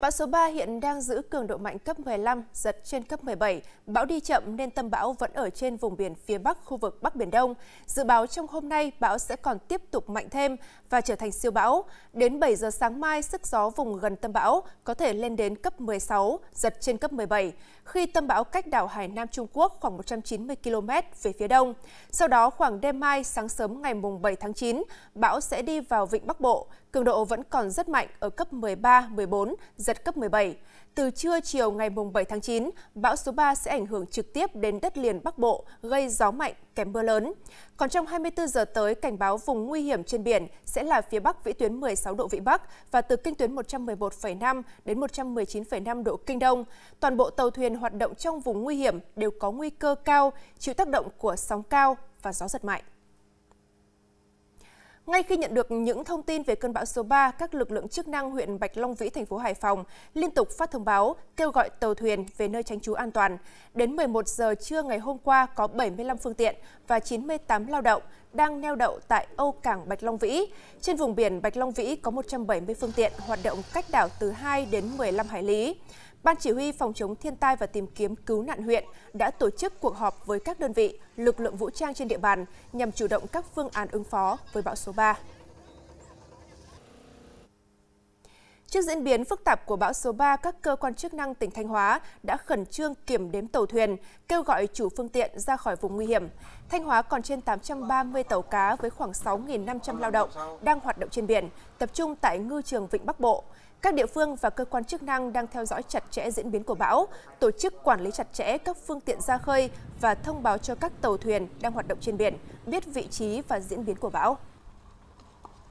Bão số 3 hiện đang giữ cường độ mạnh cấp 15, giật trên cấp 17. Bão đi chậm nên tâm bão vẫn ở trên vùng biển phía bắc khu vực Bắc Biển Đông. Dự báo trong hôm nay, bão sẽ còn tiếp tục mạnh thêm và trở thành siêu bão. Đến 7 giờ sáng mai, sức gió vùng gần tâm bão có thể lên đến cấp 16, giật trên cấp 17, khi tâm bão cách đảo Hải Nam Trung Quốc khoảng 190 km về phía đông. Sau đó khoảng đêm mai, sáng sớm ngày 7 tháng 9, bão sẽ đi vào vịnh Bắc Bộ, cường độ vẫn còn rất mạnh ở cấp 13, 14, giật cấp 17. Từ trưa chiều ngày 7 tháng 9, bão số 3 sẽ ảnh hưởng trực tiếp đến đất liền Bắc Bộ, gây gió mạnh, kèm mưa lớn. Còn trong 24 giờ tới, cảnh báo vùng nguy hiểm trên biển sẽ là phía Bắc vĩ tuyến 16 độ Vĩ Bắc và từ kinh tuyến 111,5 đến 119,5 độ Kinh Đông. Toàn bộ tàu thuyền hoạt động trong vùng nguy hiểm đều có nguy cơ cao, chịu tác động của sóng cao và gió giật mạnh. Ngay khi nhận được những thông tin về cơn bão số 3, các lực lượng chức năng huyện Bạch Long Vĩ, thành phố Hải Phòng liên tục phát thông báo kêu gọi tàu thuyền về nơi tránh trú an toàn. Đến 11 giờ trưa ngày hôm qua, có 75 phương tiện và 98 lao động đang neo đậu tại Âu Cảng Bạch Long Vĩ. Trên vùng biển Bạch Long Vĩ có 170 phương tiện hoạt động cách đảo từ 2 đến 15 hải lý. Ban Chỉ huy Phòng chống thiên tai và tìm kiếm cứu nạn huyện đã tổ chức cuộc họp với các đơn vị, lực lượng vũ trang trên địa bàn nhằm chủ động các phương án ứng phó với bão số 3. 3. Trước diễn biến phức tạp của bão số 3, các cơ quan chức năng tỉnh Thanh Hóa đã khẩn trương kiểm đếm tàu thuyền, kêu gọi chủ phương tiện ra khỏi vùng nguy hiểm. Thanh Hóa còn trên 830 tàu cá với khoảng 6.500 lao động đang hoạt động trên biển, tập trung tại ngư trường Vịnh Bắc Bộ. Các địa phương và cơ quan chức năng đang theo dõi chặt chẽ diễn biến của bão, tổ chức quản lý chặt chẽ các phương tiện ra khơi và thông báo cho các tàu thuyền đang hoạt động trên biển biết vị trí và diễn biến của bão.